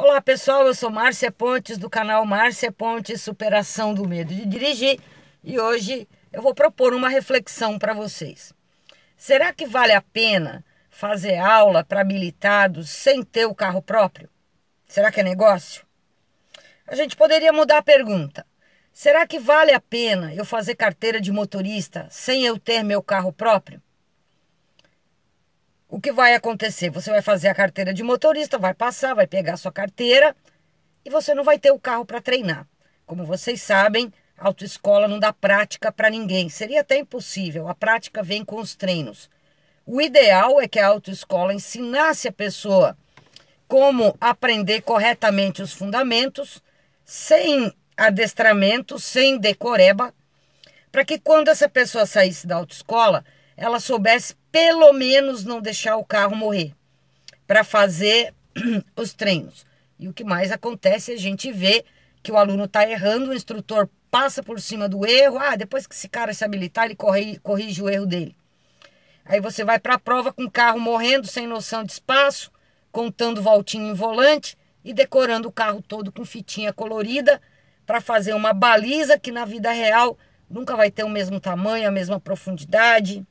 Olá pessoal, eu sou Márcia Pontes do canal Márcia Pontes Superação do Medo de Dirigir e hoje eu vou propor uma reflexão para vocês. Será que vale a pena fazer aula para habilitados sem ter o carro próprio? Será que é negócio? A gente poderia mudar a pergunta. Será que vale a pena eu fazer carteira de motorista sem eu ter meu carro próprio? o que vai acontecer? Você vai fazer a carteira de motorista, vai passar, vai pegar a sua carteira e você não vai ter o carro para treinar. Como vocês sabem, autoescola não dá prática para ninguém. Seria até impossível. A prática vem com os treinos. O ideal é que a autoescola ensinasse a pessoa como aprender corretamente os fundamentos, sem adestramento, sem decoreba, para que quando essa pessoa saísse da autoescola, ela soubesse pelo menos não deixar o carro morrer para fazer os treinos. E o que mais acontece a gente vê que o aluno está errando, o instrutor passa por cima do erro. Ah, depois que esse cara se habilitar, ele corrige, corrige o erro dele. Aí você vai para a prova com o carro morrendo, sem noção de espaço, contando voltinho em volante e decorando o carro todo com fitinha colorida para fazer uma baliza que na vida real nunca vai ter o mesmo tamanho, a mesma profundidade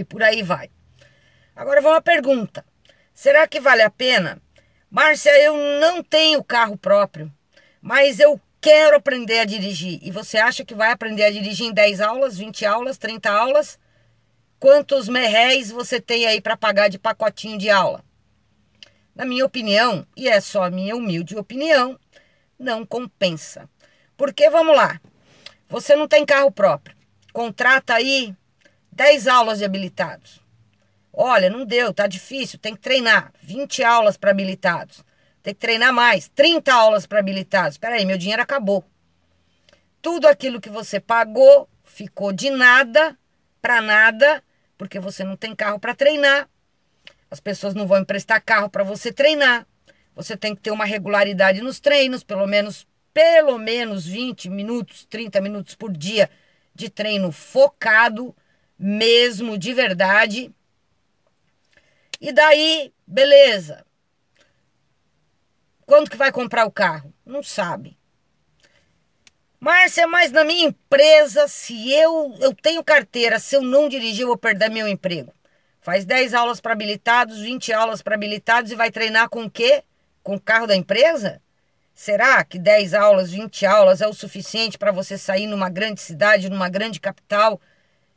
e por aí vai. Agora vou uma pergunta: será que vale a pena? Márcia, eu não tenho carro próprio, mas eu quero aprender a dirigir. E você acha que vai aprender a dirigir em 10 aulas, 20 aulas, 30 aulas? Quantos merréis você tem aí para pagar de pacotinho de aula? Na minha opinião, e é só a minha humilde opinião, não compensa. Porque vamos lá, você não tem carro próprio, contrata aí 10 aulas de habilitados. Olha, não deu, tá difícil, tem que treinar. 20 aulas para habilitados. Tem que treinar mais, 30 aulas para habilitados. Espera aí, meu dinheiro acabou. Tudo aquilo que você pagou ficou de nada para nada, porque você não tem carro para treinar. As pessoas não vão emprestar carro para você treinar. Você tem que ter uma regularidade nos treinos, pelo menos pelo menos 20 minutos, 30 minutos por dia de treino focado mesmo de verdade. E daí, beleza. Quando que vai comprar o carro? Não sabe. Márcia, mas na minha empresa, se eu, eu tenho carteira, se eu não dirigir, eu vou perder meu emprego. Faz 10 aulas para habilitados, 20 aulas para habilitados e vai treinar com o quê? Com o carro da empresa? Será que 10 aulas, 20 aulas é o suficiente para você sair numa grande cidade, numa grande capital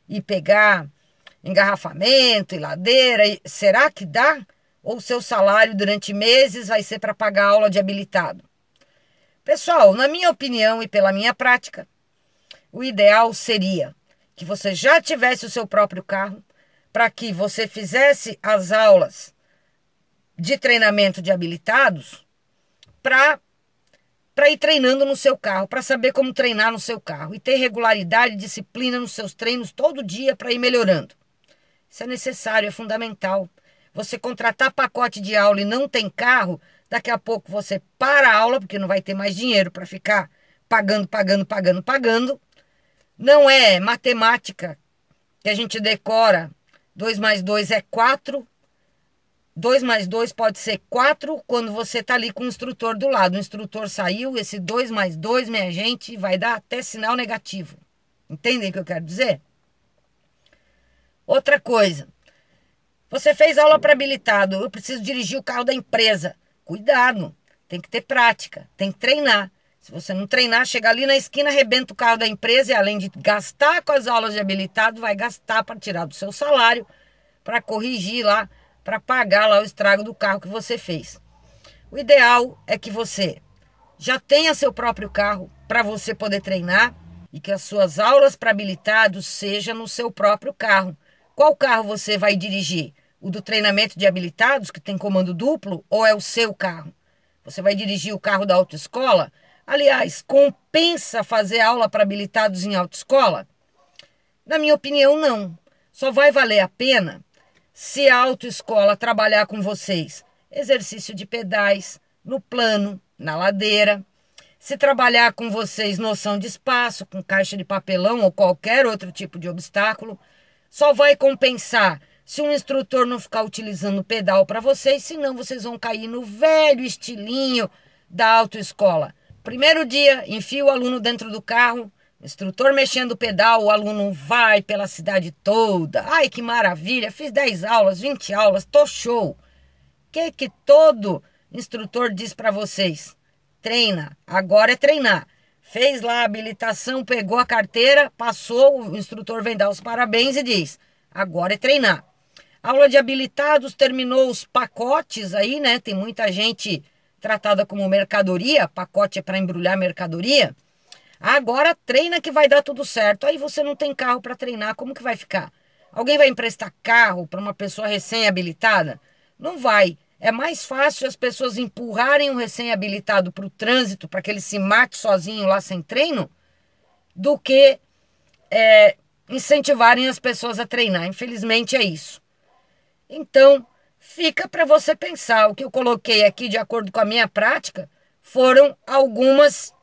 e pegar engarrafamento e ladeira? E será que dá? Ou seu salário durante meses vai ser para pagar aula de habilitado? Pessoal, na minha opinião e pela minha prática, o ideal seria que você já tivesse o seu próprio carro para que você fizesse as aulas de treinamento de habilitados para para ir treinando no seu carro, para saber como treinar no seu carro e ter regularidade e disciplina nos seus treinos todo dia para ir melhorando. Isso é necessário, é fundamental. Você contratar pacote de aula e não tem carro, daqui a pouco você para a aula, porque não vai ter mais dinheiro para ficar pagando, pagando, pagando, pagando. Não é matemática que a gente decora 2 mais 2 é 4 2 mais 2 pode ser 4 quando você tá ali com o instrutor do lado. O instrutor saiu, esse 2 mais 2, minha gente, vai dar até sinal negativo. Entendem o que eu quero dizer? Outra coisa. Você fez aula para habilitado, eu preciso dirigir o carro da empresa. Cuidado, tem que ter prática, tem que treinar. Se você não treinar, chega ali na esquina, arrebenta o carro da empresa e além de gastar com as aulas de habilitado, vai gastar para tirar do seu salário, para corrigir lá para pagar lá o estrago do carro que você fez. O ideal é que você já tenha seu próprio carro para você poder treinar e que as suas aulas para habilitados sejam no seu próprio carro. Qual carro você vai dirigir? O do treinamento de habilitados, que tem comando duplo, ou é o seu carro? Você vai dirigir o carro da autoescola? Aliás, compensa fazer aula para habilitados em autoescola? Na minha opinião, não. Só vai valer a pena se a autoescola trabalhar com vocês exercício de pedais, no plano, na ladeira, se trabalhar com vocês noção de espaço, com caixa de papelão ou qualquer outro tipo de obstáculo, só vai compensar se um instrutor não ficar utilizando o pedal para vocês, senão vocês vão cair no velho estilinho da autoescola. Primeiro dia, enfia o aluno dentro do carro, instrutor mexendo o pedal, o aluno vai pela cidade toda. Ai, que maravilha! Fiz 10 aulas, 20 aulas, tô show. Que que todo instrutor diz para vocês? Treina, agora é treinar. Fez lá a habilitação, pegou a carteira, passou, o instrutor vem dar os parabéns e diz: agora é treinar. Aula de habilitados terminou os pacotes aí, né? Tem muita gente tratada como mercadoria, pacote é para embrulhar mercadoria. Agora treina que vai dar tudo certo. Aí você não tem carro para treinar, como que vai ficar? Alguém vai emprestar carro para uma pessoa recém-habilitada? Não vai. É mais fácil as pessoas empurrarem um recém-habilitado para o trânsito para que ele se mate sozinho lá sem treino do que é, incentivarem as pessoas a treinar. Infelizmente é isso. Então, fica para você pensar. O que eu coloquei aqui, de acordo com a minha prática, foram algumas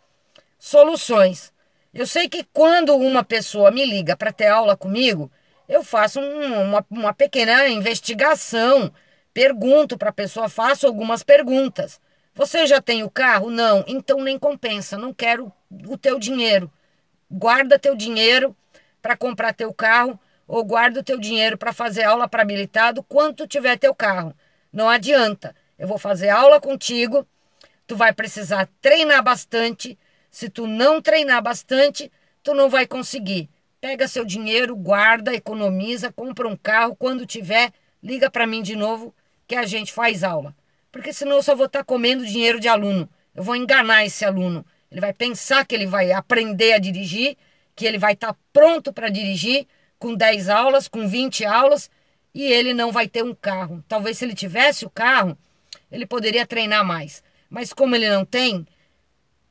soluções. Eu sei que quando uma pessoa me liga para ter aula comigo, eu faço um, uma, uma pequena investigação, pergunto para a pessoa, faço algumas perguntas. Você já tem o carro? Não. Então nem compensa, não quero o teu dinheiro. Guarda teu dinheiro para comprar teu carro ou guarda o teu dinheiro para fazer aula para habilitado quando tiver teu carro. Não adianta. Eu vou fazer aula contigo, tu vai precisar treinar bastante, se tu não treinar bastante, tu não vai conseguir. Pega seu dinheiro, guarda, economiza, compra um carro. Quando tiver, liga para mim de novo que a gente faz aula. Porque senão eu só vou estar tá comendo dinheiro de aluno. Eu vou enganar esse aluno. Ele vai pensar que ele vai aprender a dirigir, que ele vai estar tá pronto para dirigir com 10 aulas, com 20 aulas, e ele não vai ter um carro. Talvez se ele tivesse o carro, ele poderia treinar mais. Mas como ele não tem,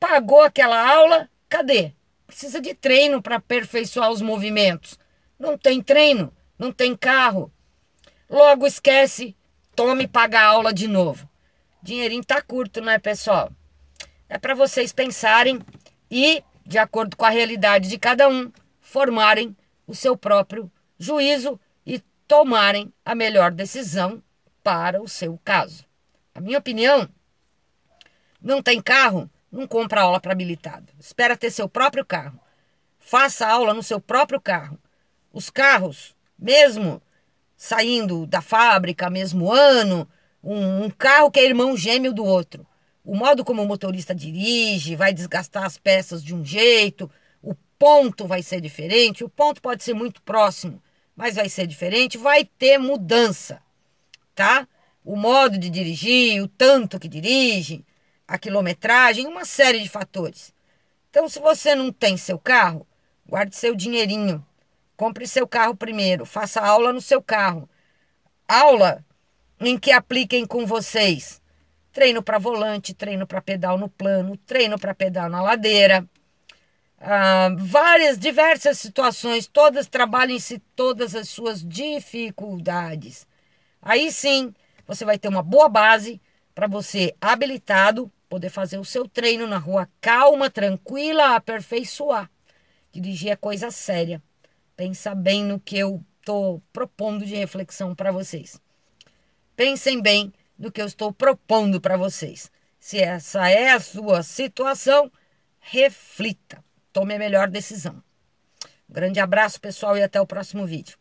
Pagou aquela aula? Cadê? Precisa de treino para aperfeiçoar os movimentos. Não tem treino, não tem carro. Logo esquece, tome pagar aula de novo. Dinheirinho tá curto, não é, pessoal? É para vocês pensarem e, de acordo com a realidade de cada um, formarem o seu próprio juízo e tomarem a melhor decisão para o seu caso. A minha opinião, não tem carro? Não compra aula para habilitado. Espera ter seu próprio carro. Faça aula no seu próprio carro. Os carros, mesmo saindo da fábrica, mesmo ano, um, um carro que é irmão gêmeo do outro. O modo como o motorista dirige vai desgastar as peças de um jeito, o ponto vai ser diferente, o ponto pode ser muito próximo, mas vai ser diferente, vai ter mudança, tá? O modo de dirigir, o tanto que dirige, a quilometragem, uma série de fatores. Então, se você não tem seu carro, guarde seu dinheirinho. Compre seu carro primeiro, faça aula no seu carro. Aula em que apliquem com vocês. Treino para volante, treino para pedal no plano, treino para pedal na ladeira. Ah, várias, diversas situações, todas trabalhem-se todas as suas dificuldades. Aí sim, você vai ter uma boa base para você habilitado poder fazer o seu treino na rua calma, tranquila, aperfeiçoar. Dirigir é coisa séria. Pensa bem no que eu estou propondo de reflexão para vocês. Pensem bem no que eu estou propondo para vocês. Se essa é a sua situação, reflita. Tome a melhor decisão. Um grande abraço, pessoal, e até o próximo vídeo.